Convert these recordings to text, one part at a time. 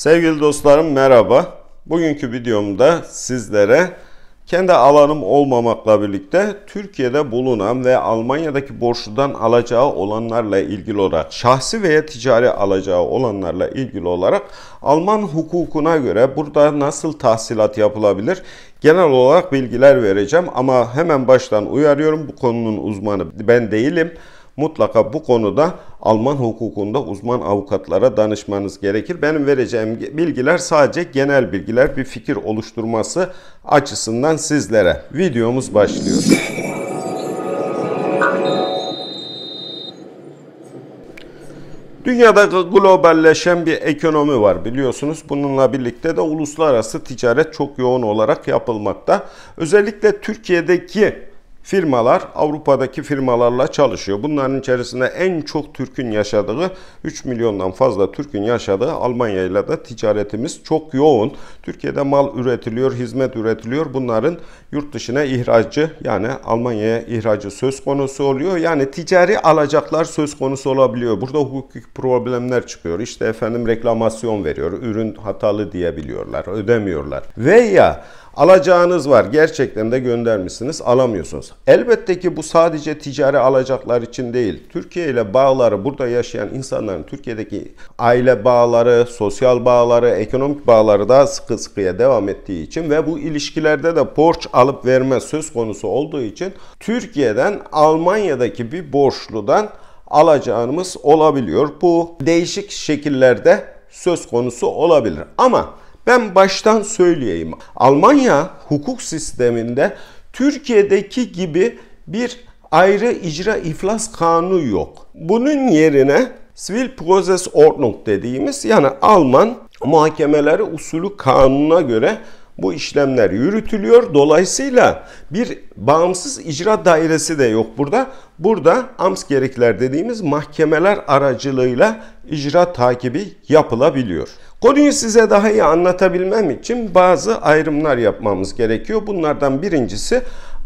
Sevgili dostlarım merhaba. Bugünkü videomda sizlere kendi alanım olmamakla birlikte Türkiye'de bulunan ve Almanya'daki borçludan alacağı olanlarla ilgili olarak şahsi veya ticari alacağı olanlarla ilgili olarak Alman hukukuna göre burada nasıl tahsilat yapılabilir? Genel olarak bilgiler vereceğim ama hemen baştan uyarıyorum bu konunun uzmanı ben değilim mutlaka bu konuda Alman hukukunda uzman avukatlara danışmanız gerekir. Benim vereceğim bilgiler sadece genel bilgiler bir fikir oluşturması açısından sizlere. Videomuz başlıyor. Dünyada globalleşen bir ekonomi var biliyorsunuz. Bununla birlikte de uluslararası ticaret çok yoğun olarak yapılmakta. Özellikle Türkiye'deki firmalar Avrupa'daki firmalarla çalışıyor. Bunların içerisinde en çok Türk'ün yaşadığı 3 milyondan fazla Türk'ün yaşadığı Almanya ile de ticaretimiz çok yoğun. Türkiye'de mal üretiliyor, hizmet üretiliyor. Bunların yurt dışına ihracı yani Almanya'ya ihracı söz konusu oluyor. Yani ticari alacaklar söz konusu olabiliyor. Burada hukuki problemler çıkıyor. İşte efendim reklamasyon veriyor. Ürün hatalı diyebiliyorlar, ödemiyorlar. Veya Alacağınız var. Gerçekten de göndermişsiniz. Alamıyorsunuz. Elbette ki bu sadece ticari alacaklar için değil. Türkiye ile bağları burada yaşayan insanların Türkiye'deki aile bağları, sosyal bağları, ekonomik bağları daha sıkı sıkıya devam ettiği için ve bu ilişkilerde de borç alıp verme söz konusu olduğu için Türkiye'den Almanya'daki bir borçludan alacağımız olabiliyor. Bu değişik şekillerde söz konusu olabilir. Ama ben baştan söyleyeyim. Almanya hukuk sisteminde Türkiye'deki gibi bir ayrı icra iflas kanunu yok. Bunun yerine Civil Prozess Ordnung dediğimiz yani Alman muhakemeleri usulü kanununa göre bu işlemler yürütülüyor. Dolayısıyla bir bağımsız icra dairesi de yok burada. Burada amsgerikler dediğimiz mahkemeler aracılığıyla icra takibi yapılabiliyor. Konuyu size daha iyi anlatabilmem için bazı ayrımlar yapmamız gerekiyor. Bunlardan birincisi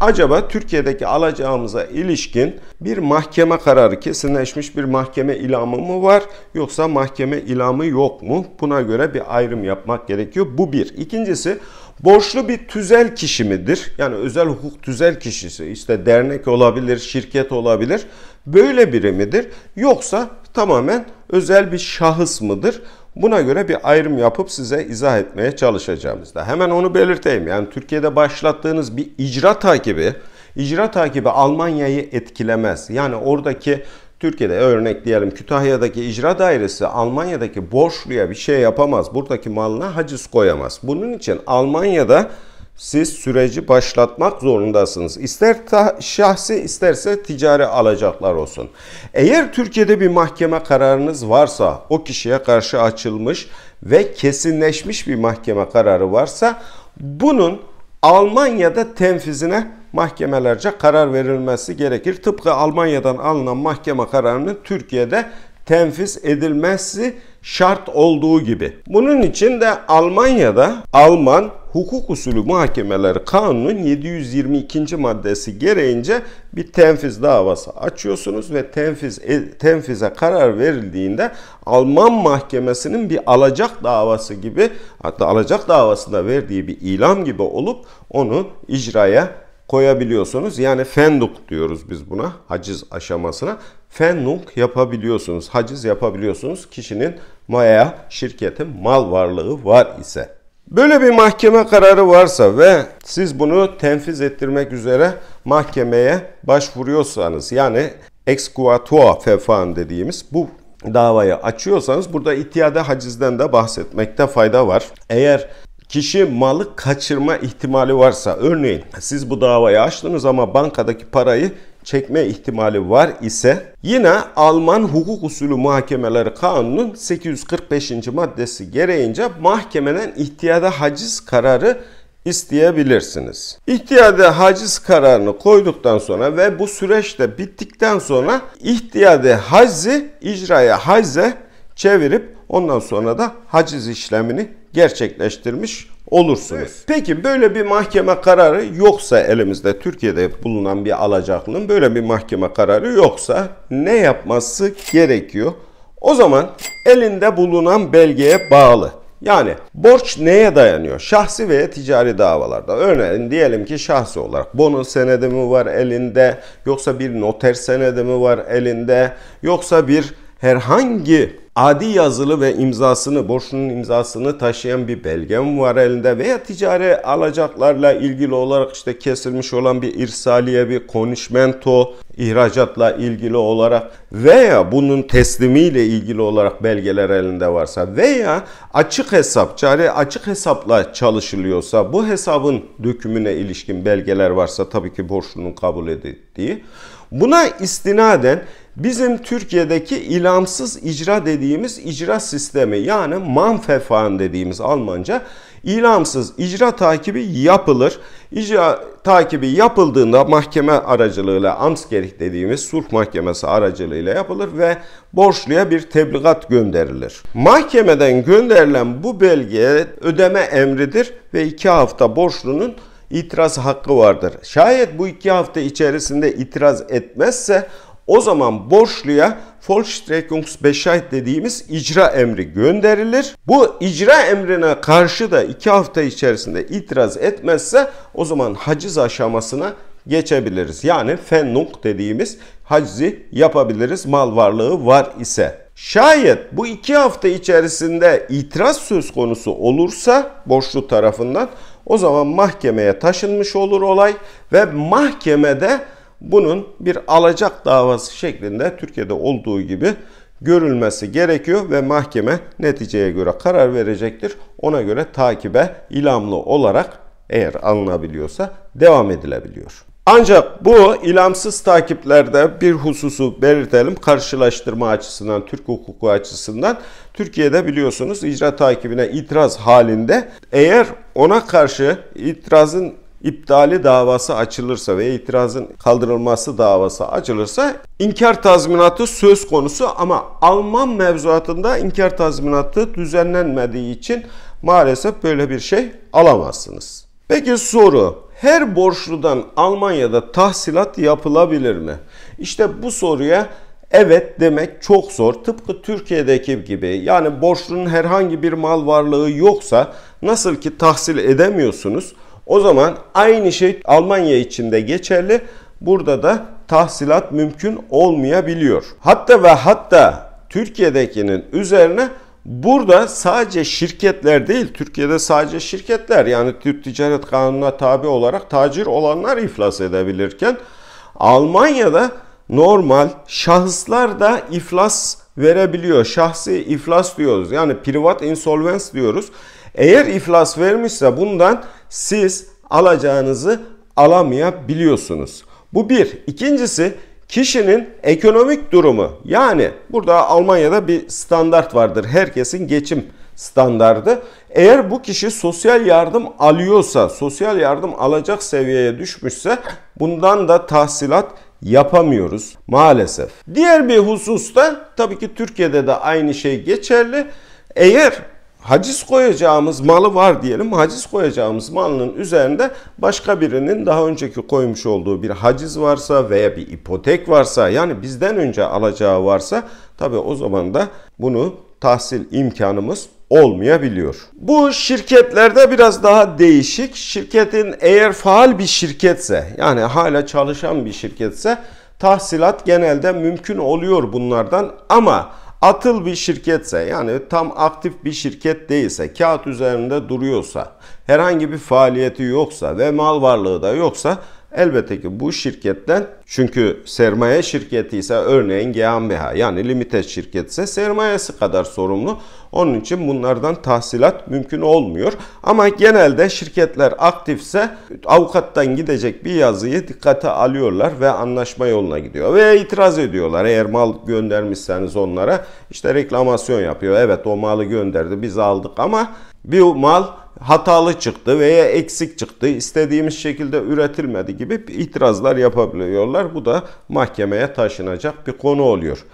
acaba Türkiye'deki alacağımıza ilişkin bir mahkeme kararı kesinleşmiş bir mahkeme ilamı mı var yoksa mahkeme ilamı yok mu? Buna göre bir ayrım yapmak gerekiyor. Bu bir. İkincisi borçlu bir tüzel kişi midir? Yani özel hukuk tüzel kişisi işte dernek olabilir, şirket olabilir. Böyle biri midir? Yoksa tamamen özel bir şahıs mıdır? Buna göre bir ayrım yapıp size izah etmeye çalışacağımızda. Hemen onu belirteyim. Yani Türkiye'de başlattığınız bir icra takibi, icra takibi Almanya'yı etkilemez. Yani oradaki Türkiye'de örnek diyelim Kütahya'daki icra dairesi Almanya'daki borçluya bir şey yapamaz. Buradaki malına haciz koyamaz. Bunun için Almanya'da siz süreci başlatmak zorundasınız. İster ta, şahsi isterse ticari alacaklar olsun. Eğer Türkiye'de bir mahkeme kararınız varsa o kişiye karşı açılmış ve kesinleşmiş bir mahkeme kararı varsa bunun Almanya'da tenfizine mahkemelerce karar verilmesi gerekir. Tıpkı Almanya'dan alınan mahkeme kararının Türkiye'de tenfiz edilmesi şart olduğu gibi. Bunun için de Almanya'da Alman hukuk usulü muhakemeleri kanunun 722. maddesi gereğince bir tenfiz davası açıyorsunuz ve tenfiz e, tenfize karar verildiğinde Alman mahkemesinin bir alacak davası gibi hatta alacak davasında verdiği bir ilam gibi olup onu icraya koyabiliyorsunuz. Yani fenduk diyoruz biz buna haciz aşamasına. Fenduk yapabiliyorsunuz, haciz yapabiliyorsunuz kişinin maya şirketin mal varlığı var ise. Böyle bir mahkeme kararı varsa ve siz bunu tenfiz ettirmek üzere mahkemeye başvuruyorsanız yani exquatua fefan dediğimiz bu davayı açıyorsanız burada itiyada hacizden de bahsetmekte fayda var. Eğer Kişi malı kaçırma ihtimali varsa örneğin siz bu davayı açtınız ama bankadaki parayı çekme ihtimali var ise yine Alman hukuk usulü muhakemeleri kanunun 845. maddesi gereğince mahkemeden ihtiyada haciz kararı isteyebilirsiniz. İhtiyada haciz kararını koyduktan sonra ve bu süreçte bittikten sonra ihtiyada hacizi icraya hacze çevirip ondan sonra da haciz işlemini gerçekleştirmiş olursunuz. Evet. Peki böyle bir mahkeme kararı yoksa elimizde Türkiye'de bulunan bir alacaklının böyle bir mahkeme kararı yoksa ne yapması gerekiyor? O zaman elinde bulunan belgeye bağlı. Yani borç neye dayanıyor? Şahsi veya ticari davalarda. Örneğin diyelim ki şahsi olarak bono senedi mi var elinde yoksa bir noter senedi mi var elinde yoksa bir herhangi adi yazılı ve imzasını, borçlunun imzasını taşıyan bir belgem var elinde veya ticari alacaklarla ilgili olarak işte kesilmiş olan bir irsaliye, bir konuşmento, ihracatla ilgili olarak veya bunun teslimiyle ilgili olarak belgeler elinde varsa veya açık hesap, cari açık hesapla çalışılıyorsa bu hesabın dökümüne ilişkin belgeler varsa tabii ki borçlunun kabul edildiği Buna istinaden bizim Türkiye'deki ilamsız icra dediğimiz icra sistemi yani Manverfahren dediğimiz Almanca ilamsız icra takibi yapılır. İcra takibi yapıldığında mahkeme aracılığıyla Amtsgericht dediğimiz sulh mahkemesi aracılığıyla yapılır ve borçluya bir tebligat gönderilir. Mahkemeden gönderilen bu belge ödeme emridir ve iki hafta borçlunun itiraz hakkı vardır. Şayet bu iki hafta içerisinde itiraz etmezse o zaman borçluya Vollstreckungsbescheid dediğimiz icra emri gönderilir. Bu icra emrine karşı da iki hafta içerisinde itiraz etmezse o zaman haciz aşamasına geçebiliriz. Yani fennuk dediğimiz hacizi yapabiliriz mal varlığı var ise. Şayet bu iki hafta içerisinde itiraz söz konusu olursa borçlu tarafından o zaman mahkemeye taşınmış olur olay ve mahkemede bunun bir alacak davası şeklinde Türkiye'de olduğu gibi görülmesi gerekiyor ve mahkeme neticeye göre karar verecektir. Ona göre takibe ilamlı olarak eğer alınabiliyorsa devam edilebiliyor. Ancak bu ilamsız takiplerde bir hususu belirtelim karşılaştırma açısından, Türk hukuku açısından. Türkiye'de biliyorsunuz icra takibine itiraz halinde eğer ona karşı itirazın iptali davası açılırsa veya itirazın kaldırılması davası açılırsa inkar tazminatı söz konusu ama Alman mevzuatında inkar tazminatı düzenlenmediği için maalesef böyle bir şey alamazsınız. Peki soru her borçludan Almanya'da tahsilat yapılabilir mi? İşte bu soruya evet demek çok zor. Tıpkı Türkiye'deki gibi yani borçlunun herhangi bir mal varlığı yoksa nasıl ki tahsil edemiyorsunuz o zaman aynı şey Almanya için de geçerli. Burada da tahsilat mümkün olmayabiliyor. Hatta ve hatta Türkiye'dekinin üzerine Burada sadece şirketler değil, Türkiye'de sadece şirketler yani Türk Ticaret Kanunu'na tabi olarak tacir olanlar iflas edebilirken Almanya'da normal şahıslar da iflas verebiliyor. Şahsi iflas diyoruz. Yani privat insolvens diyoruz. Eğer iflas vermişse bundan siz alacağınızı alamayabiliyorsunuz. Bu bir. İkincisi Kişinin ekonomik durumu yani burada Almanya'da bir standart vardır. Herkesin geçim standardı. Eğer bu kişi sosyal yardım alıyorsa, sosyal yardım alacak seviyeye düşmüşse bundan da tahsilat yapamıyoruz maalesef. Diğer bir hususta tabii ki Türkiye'de de aynı şey geçerli. Eğer haciz koyacağımız malı var diyelim. Haciz koyacağımız malının üzerinde başka birinin daha önceki koymuş olduğu bir haciz varsa veya bir ipotek varsa yani bizden önce alacağı varsa tabii o zaman da bunu tahsil imkanımız olmayabiliyor. Bu şirketlerde biraz daha değişik. Şirketin eğer faal bir şirketse yani hala çalışan bir şirketse tahsilat genelde mümkün oluyor bunlardan ama atıl bir şirketse yani tam aktif bir şirket değilse, kağıt üzerinde duruyorsa, herhangi bir faaliyeti yoksa ve mal varlığı da yoksa Elbette ki bu şirketten çünkü sermaye şirketi ise örneğin GmbH yani limited şirket ise sermayesi kadar sorumlu. Onun için bunlardan tahsilat mümkün olmuyor. Ama genelde şirketler aktifse avukattan gidecek bir yazıyı dikkate alıyorlar ve anlaşma yoluna gidiyor. Ve itiraz ediyorlar eğer mal göndermişseniz onlara işte reklamasyon yapıyor. Evet o malı gönderdi biz aldık ama bir mal hatalı çıktı veya eksik çıktı, istediğimiz şekilde üretilmedi gibi itirazlar yapabiliyorlar. Bu da mahkemeye taşınacak bir konu oluyor.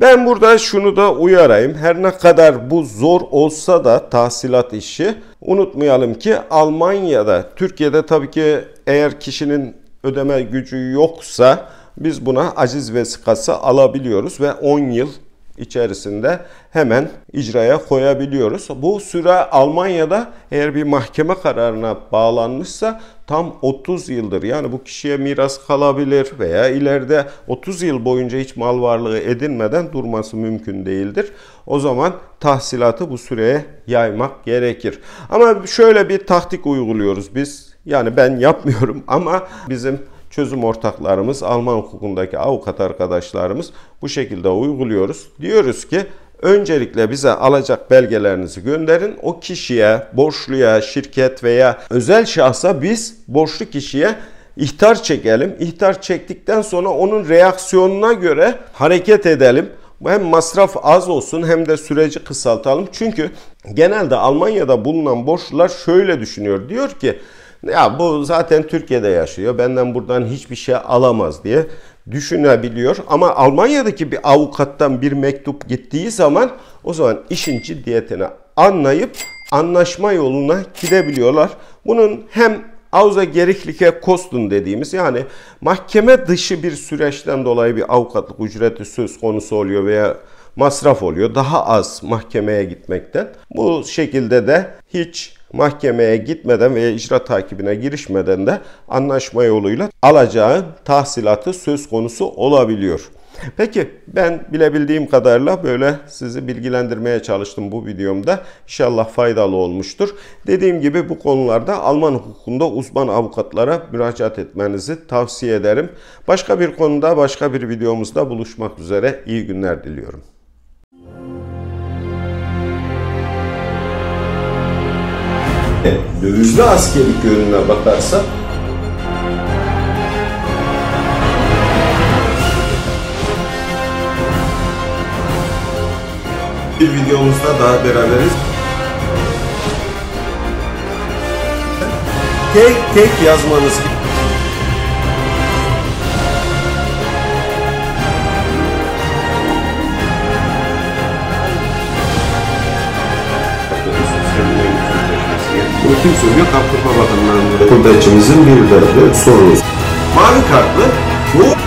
Ben burada şunu da uyarayım. Her ne kadar bu zor olsa da tahsilat işi unutmayalım ki Almanya'da, Türkiye'de tabii ki eğer kişinin ödeme gücü yoksa biz buna aciz vesikası alabiliyoruz ve 10 yıl içerisinde hemen icraya koyabiliyoruz. Bu süre Almanya'da eğer bir mahkeme kararına bağlanmışsa tam 30 yıldır. Yani bu kişiye miras kalabilir veya ileride 30 yıl boyunca hiç mal varlığı edinmeden durması mümkün değildir. O zaman tahsilatı bu süreye yaymak gerekir. Ama şöyle bir taktik uyguluyoruz biz. Yani ben yapmıyorum ama bizim çözüm ortaklarımız, Alman hukukundaki avukat arkadaşlarımız bu şekilde uyguluyoruz. Diyoruz ki Öncelikle bize alacak belgelerinizi gönderin. O kişiye, borçluya, şirket veya özel şahsa biz borçlu kişiye ihtar çekelim. İhtar çektikten sonra onun reaksiyonuna göre hareket edelim. Hem masraf az olsun hem de süreci kısaltalım. Çünkü genelde Almanya'da bulunan borçlular şöyle düşünüyor. Diyor ki ya bu zaten Türkiye'de yaşıyor. Benden buradan hiçbir şey alamaz diye düşünebiliyor. Ama Almanya'daki bir avukattan bir mektup gittiği zaman o zaman işin ciddiyetini anlayıp anlaşma yoluna gidebiliyorlar. Bunun hem Auza Geriklike Kostun dediğimiz yani mahkeme dışı bir süreçten dolayı bir avukatlık ücreti söz konusu oluyor veya masraf oluyor. Daha az mahkemeye gitmekten. Bu şekilde de hiç mahkemeye gitmeden veya icra takibine girişmeden de anlaşma yoluyla alacağı tahsilatı söz konusu olabiliyor. Peki ben bilebildiğim kadarıyla böyle sizi bilgilendirmeye çalıştım bu videomda. İnşallah faydalı olmuştur. Dediğim gibi bu konularda Alman hukukunda uzman avukatlara müracaat etmenizi tavsiye ederim. Başka bir konuda başka bir videomuzda buluşmak üzere iyi günler diliyorum. E, dövizli askeri yönüne bakarsa bir videomuzda daha beraberiz. Tek tek yazmanız Bunu kim söylüyor? Kaptırma Bakanlığı'nın burada içimizin bir derdi sorunuz. Mavi kartlı bu